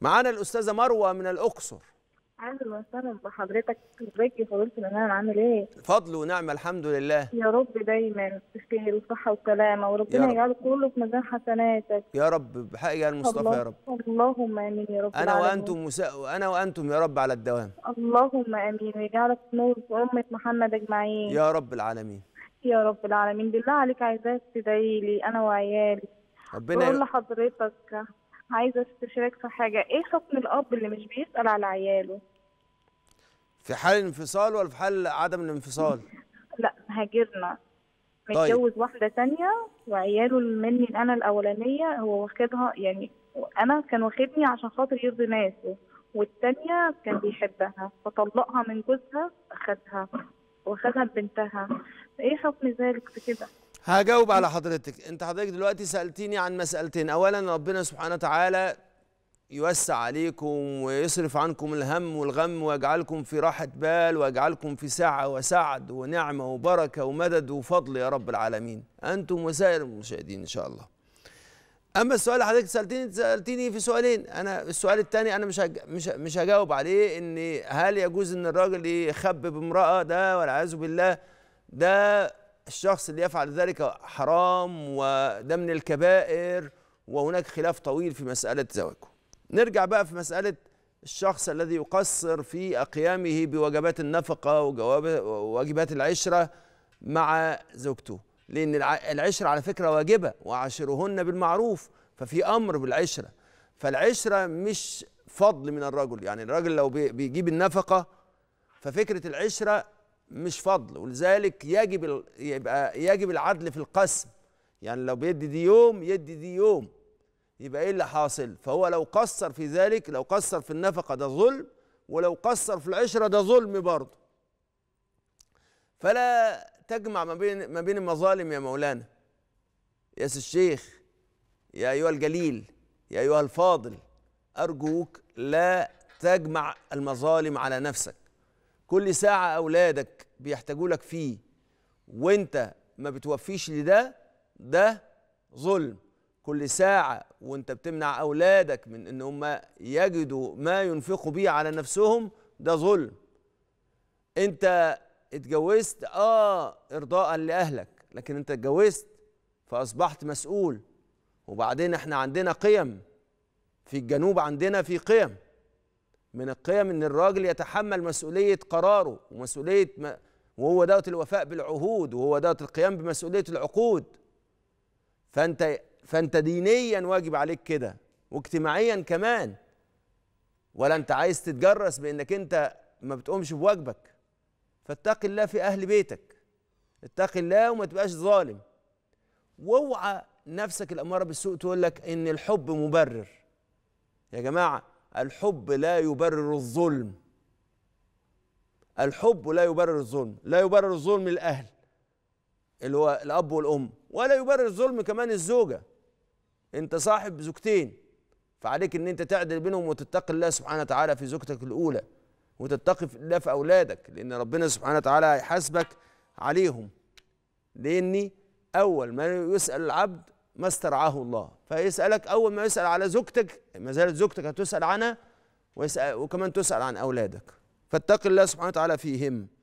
معانا الاستاذه مروه من الاقصر اهلا وسهلا بحضرتك ازيك يا فضيله الامام عامل ايه؟ فضل ونعمه الحمد لله يا رب دايما بخير وصحه وسلامه وربنا يجعل كله في ميزان حسناتك يا رب بحق يا المصطفى يا رب اللهم امين يا رب انا وانتم مسا... انا وانتم يا رب على الدوام اللهم امين ويجعلك نور في امه محمد اجمعين يا رب العالمين يا رب العالمين بالله عليك عايزاك تدعي لي انا وعيالي ربنا بقول لحضرتك عايزه استشيرك في حاجه ايه حكم الاب اللي مش بيسال على عياله في حال الانفصال ولا في حال عدم الانفصال لا هاجرنا طيب. متجوز طيب. واحده تانية وعياله مني انا الاولانيه هو واخدها يعني انا كان واخدني عشان خاطر يرضي ناسه والتانية كان بيحبها فطلقها من جوزها أخدها وأخدها بنتها إيه حكم ذلك في كده؟ هجاوب على حضرتك انت حضرتك دلوقتي سالتيني عن مسالتين اولا ربنا سبحانه وتعالى يوسع عليكم ويصرف عنكم الهم والغم ويجعلكم في راحة بال ويجعلكم في سعة وسعد ونعمة وبركة ومدد وفضل يا رب العالمين أنتم وسائر المشاهدين إن شاء الله أما السؤال اللي حضرتك سألتني سألتني في سؤالين أنا السؤال الثاني أنا مش هج... مش مش هجاوب عليه إن هل يجوز إن الراجل يخبب امرأة ده والعياذ بالله ده الشخص اللي يفعل ذلك حرام وده من الكبائر وهناك خلاف طويل في مسألة زواجه نرجع بقى في مسألة الشخص الذي يقصر في قيامه بوجبات النفقة وواجبات العشرة مع زوجته لأن العشرة على فكرة واجبة وعاشرهن بالمعروف ففي أمر بالعشرة فالعشرة مش فضل من الرجل يعني الراجل لو بيجيب النفقة ففكرة العشرة مش فضل ولذلك يجب يبقى يجب العدل في القسم يعني لو بيدي دي يوم يدي دي يوم يبقى ايه اللي حاصل فهو لو قصر في ذلك لو قصر في النفقه ده ظلم ولو قصر في العشره ده ظلم برضه فلا تجمع ما بين ما بين المظالم يا مولانا يا سي الشيخ يا ايها الجليل يا ايها الفاضل ارجوك لا تجمع المظالم على نفسك كل ساعة أولادك بيحتاجوا لك فيه وأنت ما بتوفيش لده ده ظلم كل ساعة وأنت بتمنع أولادك من إن هم يجدوا ما ينفقوا بيه على نفسهم ده ظلم أنت اتجوزت آه إرضاء لأهلك لكن أنت اتجوزت فأصبحت مسؤول وبعدين احنا عندنا قيم في الجنوب عندنا في قيم من القيم ان الراجل يتحمل مسؤوليه قراره ومسؤوليه ما وهو دوت الوفاء بالعهود وهو دوت القيام بمسؤوليه العقود فانت فانت دينيا واجب عليك كده واجتماعيا كمان ولا انت عايز تتجرس بانك انت ما بتقومش بواجبك فاتق الله في اهل بيتك اتق الله وما تبقاش ظالم واوعى نفسك الاماره بالسوء تقول لك ان الحب مبرر يا جماعه الحب لا يبرر الظلم الحب لا يبرر الظلم لا يبرر الظلم الأهل اللي هو الأب والأم ولا يبرر الظلم كمان الزوجة أنت صاحب زوجتين فعليك أن أنت تعدل بينهم وتتقي الله سبحانه وتعالى في زوجتك الأولى وتتقي الله في أولادك لأن ربنا سبحانه وتعالى هيحاسبك عليهم لأني أول ما يسأل العبد ما استرعاه الله فيسألك أول ما يسأل على زوجتك ما زالت زوجتك هتسأل عنها وكمان تسأل عن أولادك فاتق الله سبحانه وتعالى فيهم